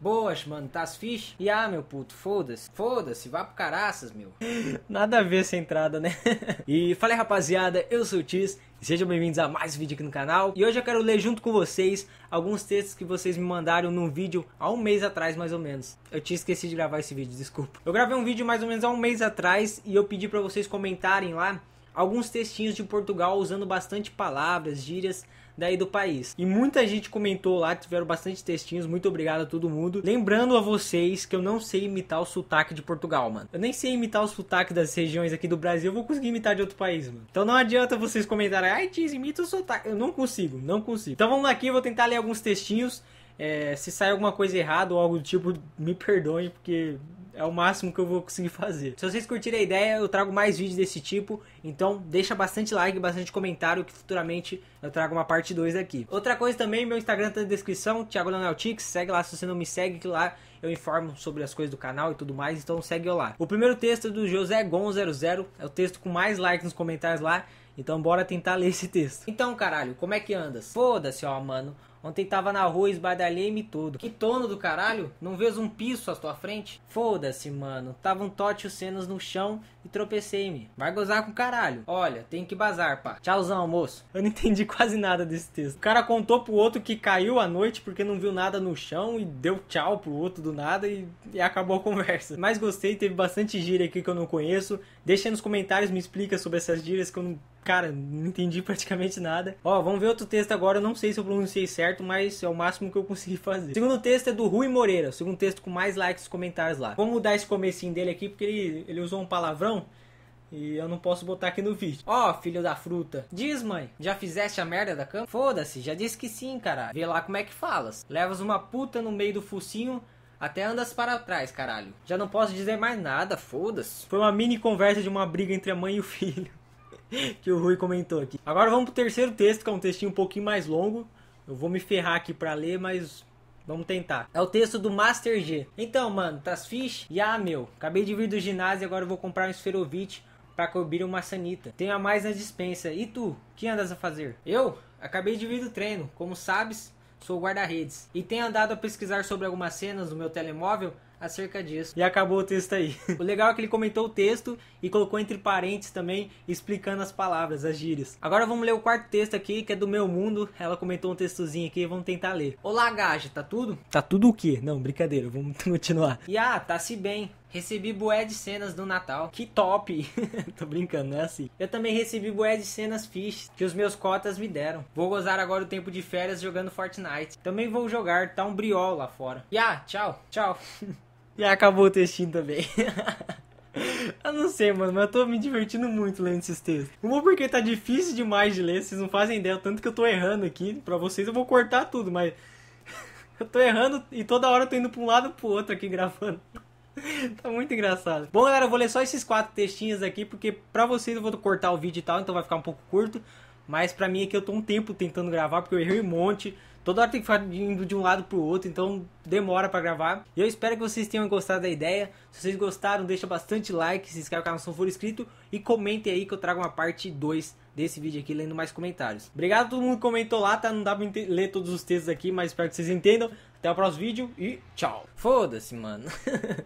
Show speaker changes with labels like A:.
A: Boas, mano, tá fichas. E ah, meu puto, foda-se, foda-se, vá pro caraças, meu. Nada a ver essa entrada, né? e falei, rapaziada, eu sou o Tis Sejam bem-vindos a mais um vídeo aqui no canal e hoje eu quero ler junto com vocês alguns textos que vocês me mandaram num vídeo há um mês atrás mais ou menos. Eu tinha esquecido de gravar esse vídeo, desculpa. Eu gravei um vídeo mais ou menos há um mês atrás e eu pedi para vocês comentarem lá alguns textinhos de Portugal usando bastante palavras, gírias, daí do país. E muita gente comentou lá, tiveram bastante textinhos, muito obrigado a todo mundo. Lembrando a vocês que eu não sei imitar o sotaque de Portugal, mano. Eu nem sei imitar o sotaque das regiões aqui do Brasil, eu vou conseguir imitar de outro país, mano. Então não adianta vocês comentarem, ai, Tiz, imita o sotaque. Eu não consigo, não consigo. Então vamos aqui, eu vou tentar ler alguns textinhos. É, se sair alguma coisa errada ou algo do tipo, me perdoem, porque é o máximo que eu vou conseguir fazer. Se vocês curtirem a ideia, eu trago mais vídeos desse tipo. Então, deixa bastante like, bastante comentário, que futuramente eu trago uma parte 2 aqui. Outra coisa também, meu Instagram tá na descrição, Thiago Tix. Segue lá se você não me segue, que lá eu informo sobre as coisas do canal e tudo mais. Então, segue eu lá. O primeiro texto é do José Gon00. É o texto com mais likes nos comentários lá. Então bora tentar ler esse texto. Então, caralho, como é que andas? Foda-se, ó, mano. Ontem tava na rua, esbadalhei me todo. Que tono do caralho? Não vês um piso à tua frente? Foda-se, mano. Tava um tote os senos no chão e tropecei-me. Vai gozar com caralho. Olha, tem que bazar, pá. Tchauzão, moço. Eu não entendi quase nada desse texto. O cara contou pro outro que caiu à noite porque não viu nada no chão e deu tchau pro outro do nada e, e acabou a conversa. Mas gostei, teve bastante gíria aqui que eu não conheço. Deixa aí nos comentários, me explica sobre essas gírias que eu não Cara, não entendi praticamente nada. Ó, vamos ver outro texto agora. Eu não sei se eu pronunciei certo, mas é o máximo que eu consegui fazer. O segundo texto é do Rui Moreira. O segundo texto com mais likes e comentários lá. Vamos mudar esse comecinho dele aqui, porque ele, ele usou um palavrão. E eu não posso botar aqui no vídeo. Ó, oh, filho da fruta. Diz, mãe, já fizeste a merda da cama? Foda-se, já disse que sim, cara. Vê lá como é que falas. Levas uma puta no meio do focinho. Até andas para trás, caralho. Já não posso dizer mais nada, foda-se. Foi uma mini conversa de uma briga entre a mãe e o filho. que o Rui comentou aqui. Agora vamos pro terceiro texto, que é um textinho um pouquinho mais longo. Eu vou me ferrar aqui para ler, mas vamos tentar. É o texto do Master G. Então, mano, tá E Ah, meu. Acabei de vir do ginásio e agora vou comprar um esferovite para cobrir uma sanita. Tenho a mais na dispensa. E tu? que andas a fazer? Eu? Acabei de vir do treino. Como sabes, sou guarda-redes. E tenho andado a pesquisar sobre algumas cenas no meu telemóvel acerca disso. E acabou o texto aí. o legal é que ele comentou o texto e colocou entre parênteses também, explicando as palavras, as gírias. Agora vamos ler o quarto texto aqui, que é do meu mundo. Ela comentou um textozinho aqui, vamos tentar ler. Olá, Gaja, tá tudo? Tá tudo o quê? Não, brincadeira, vamos continuar. E ah, tá se bem. Recebi bué de cenas do Natal. Que top! Tô brincando, não é assim. Eu também recebi bué de cenas fish que os meus cotas me deram. Vou gozar agora o tempo de férias jogando Fortnite. Também vou jogar, tá um briol lá fora. E ah, tchau, tchau. E acabou o textinho também. eu não sei, mano, mas eu tô me divertindo muito lendo esses textos. Uma porque tá difícil demais de ler, vocês não fazem ideia, tanto que eu tô errando aqui. Pra vocês eu vou cortar tudo, mas. eu tô errando e toda hora eu tô indo pra um lado pro outro aqui gravando. tá muito engraçado. Bom, galera, eu vou ler só esses quatro textinhos aqui, porque pra vocês eu vou cortar o vídeo e tal, então vai ficar um pouco curto. Mas pra mim é que eu tô um tempo tentando gravar, porque eu errei um monte. Toda hora tem que ficar indo de um lado pro outro, então demora para gravar. E eu espero que vocês tenham gostado da ideia. Se vocês gostaram, deixa bastante like, se inscreve no canal se não for inscrito. E comentem aí que eu trago uma parte 2 desse vídeo aqui, lendo mais comentários. Obrigado a todo mundo que comentou lá, tá? Não dá pra ler todos os textos aqui, mas espero que vocês entendam. Até o próximo vídeo e tchau. Foda-se, mano.